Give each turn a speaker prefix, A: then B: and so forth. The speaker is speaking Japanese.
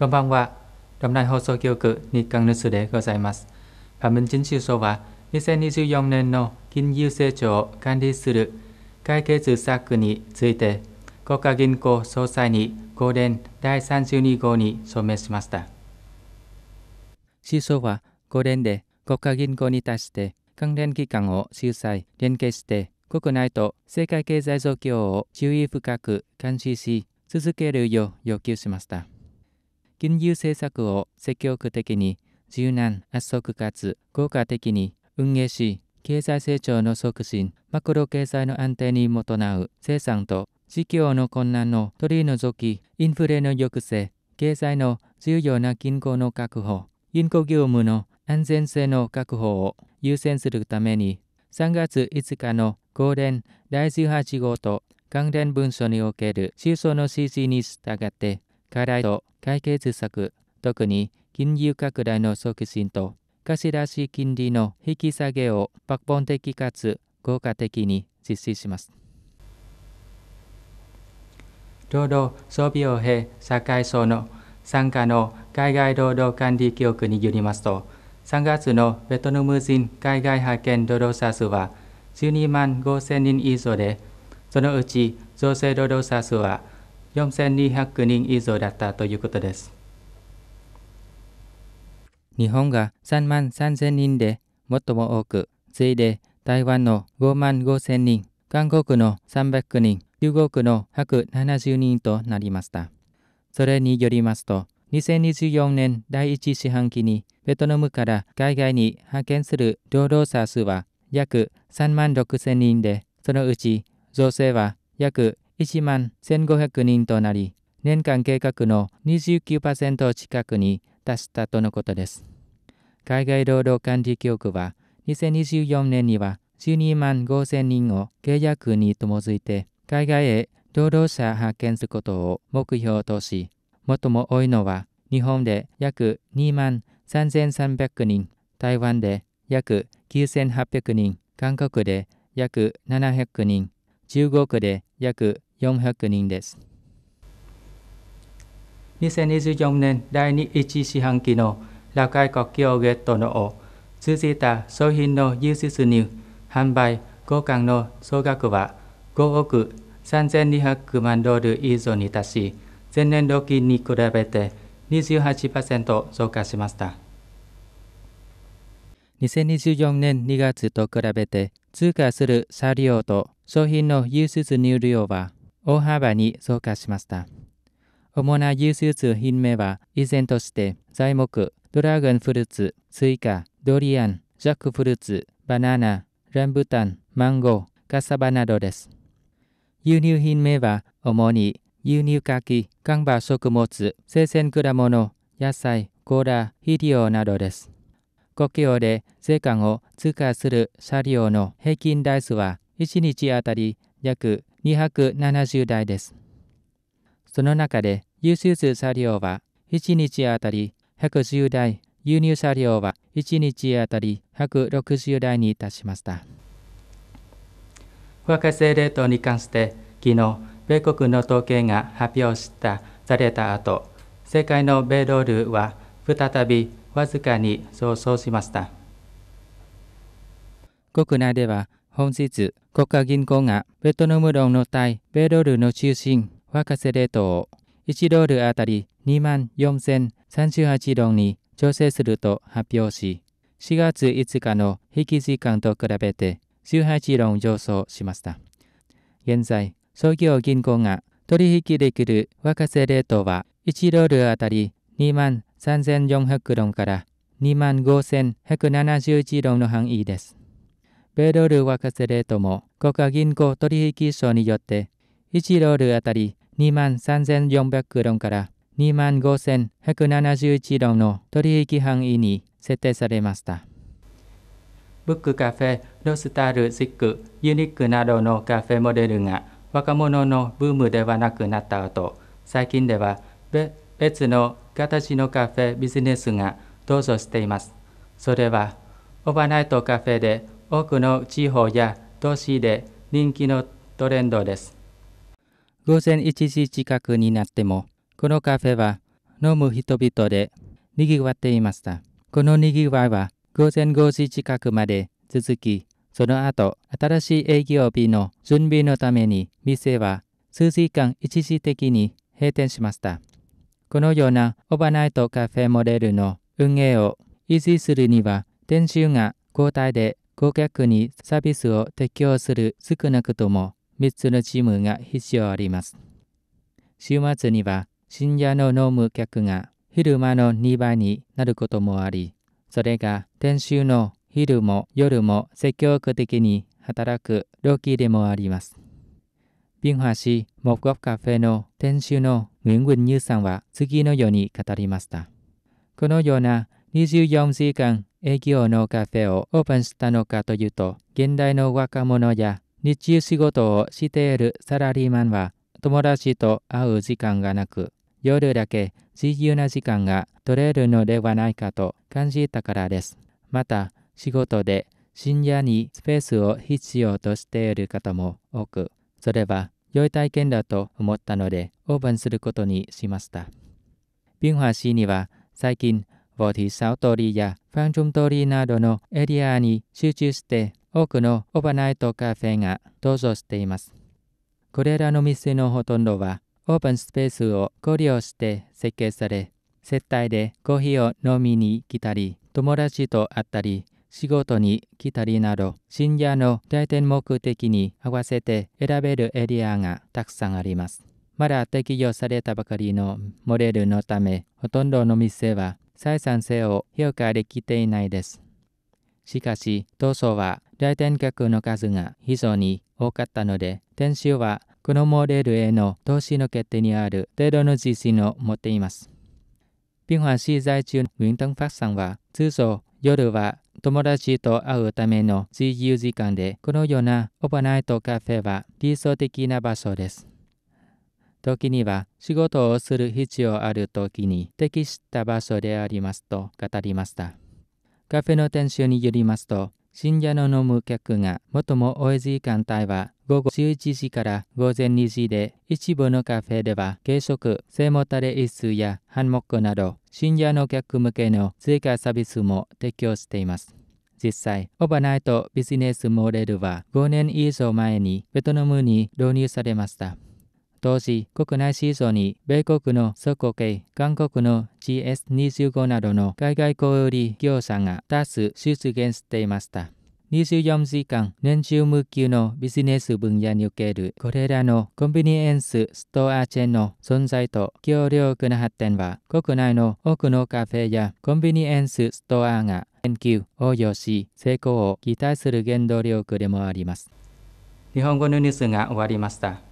A: こんばんは。ラム内放送教育日刊ニュースでございます。ム番組新収書は、2024年の金融成長を管理する解決策について、国家銀行総裁に合連第32号に署名しました。市長は合連で国家銀行に対して関連機関を主催、連携して、国内と世界経済状況を注意深く監視し、続けるよう要求しました。金融政策を積極的に柔軟、圧速かつ効果的に運営し、経済成長の促進、マクロ経済の安定に伴う生産と事業の困難の取り除き、インフレの抑制、経済の重要な均衡の確保、銀行業務の安全性の確保を優先するために、3月5日の合連第18号と関連文書における収書の指示に従って、課題と解決策、特に金融拡大の促進と貸し出し金利の引き下げを抜本的かつ効果的に実施します。労働装備を兵社会省の参加の海外労働管理局によりますと、3月のベトナム人海外派遣労働者数は12万5000人以上で、そのうち造成労働者数は4200人以上だったということです。日本が3万3000人で最も多く、次いで台湾の5万5000人、韓国の300人、中国の170人となりました。それによりますと、2024年第1四半期にベトナムから海外に派遣する労働者数は約3万6000人で、そのうち女性は約1万1500人となり、年間計画の29%近くに達したとのことです。海外労働管理局は、2024年には12万5000人を契約に基づいて、海外へ労働者派遣することを目標とし、最も多いのは、日本で約2万3300人、台湾で約9800人、韓国で約700人、中国で約400人です。2024年第21四半期のラカイ国境ゲットのを通じた商品の輸出入、販売、交換の総額は5億3200万ドル以上に達し、前年同期に比べて28%増加しました。2024年2月と比べて、通過する車両と商品の輸出入量は大幅に増加しました。主な輸出品目は依然として材木、ドラゴンフルーツ、スイカ、ドリアン、ジャックフルーツ、バナナ、ランブタン、マンゴー、カサバなどです。輸入品目は主に輸入柿、ンバ食物、生鮮果物、野菜、コーラ、肥料などです。故郷で税関を通過する車両の平均台数は1日あたり約270台です。その中で輸出車両は1日あたり110台、輸入車両は1日あたり160台に達しました。不可生冷凍に関して、昨日、米国の統計が発表したされた後、世界の米ドルは再びわずかに上昇しました。国内では本日、国家銀行がベトナムドンの対米ドルの中心、若瀬レートを1ドルあたり2万4038ドンに調整すると発表し、4月5日の引き時間と比べて18ドン上昇しました。現在、創業銀行が取引できる若瀬レートは1ドルあたり2万3400ドンから2万5171ドンの範囲です。米ドル若瀬レートも国家銀行取引所によって1ールあたり2万3400ドンから2万5171ドンの取引範囲に設定されました。ブックカフェ、ロスタール、シック、ユニックなどのカフェモデルが若者のブームではなくなった後、最近では別の形のカフェビジネスが登場しています。それは、オーバーナイトカフェで多くの地方や都市で人気のトレンドです。午前1時近くになっても、このカフェは飲む人々で賑わっていました。この賑わいは午前5時近くまで続き、その後、新しい営業日の準備のために店は数時間一時的に閉店しました。このようなオーバーナイトカフェモデルの運営を維持するには、店主が交代で顧客にサービスを提供する少なくとも3つのチームが必要あります。週末には深夜の飲む客が昼間の2倍になることもあり、それが店主の昼も夜も積極的に働く動機でもあります。ビンハモコゴカフェの店主のウィン・ウィン・ニューさんは次のように語りました。このような24時間営業のカフェをオープンしたのかというと、現代の若者や日中仕事をしているサラリーマンは友達と会う時間がなく、夜だけ自由な時間が取れるのではないかと感じたからです。また、仕事で深夜にスペースを必要としている方も多く、それは良い体験だと思ったので、オープンすることにしました。ビンフハ市には最近、ボティサウトリーやファンジュムトリーなどのエリアに集中して多くのオーバーナイトカフェが登場しています。これらの店のほとんどはオープンスペースを考慮して設計され、接待でコーヒーを飲みに来たり、友達と会ったり、仕事に来たりなど、深夜の来店目的に合わせて選べるエリアがたくさんあります。まだ適用されたばかりのモデルのため、ほとんどの店は採算性を評価できていないです。しかし、当初は来店客の数が非常に多かったので、店主はこのモデルへの投資の決定にある程度の自信を持っています。ピ平ン市在中のントンファクさんは、通常夜は友達と会うための自由時間で、このようなオーバーナイトカフェは理想的な場所です。時には仕事をする必要ある時に適した場所でありますと語りました。カフェの店主によりますと、深夜の飲む客が最も多い時間帯は午後11時から午前2時で、一部のカフェでは軽食、背もたれ椅子やハンモックなど、深夜の客向けの追加サービスも提供しています。実際、オーバーナイトビジネスモデルは5年以上前にベトナムに導入されました。当時、国内市場に米国の祖国系、韓国の GS25 などの海外小売業者が多数出現していました。24時間年中無休のビジネス分野におけるこれらのコンビニエンスストアチェーンの存在と協力な発展は国内の多くのカフェやコンビニエンスストアが研究応用し成功を期待する原動力でもあります日本語のニュースが終わりました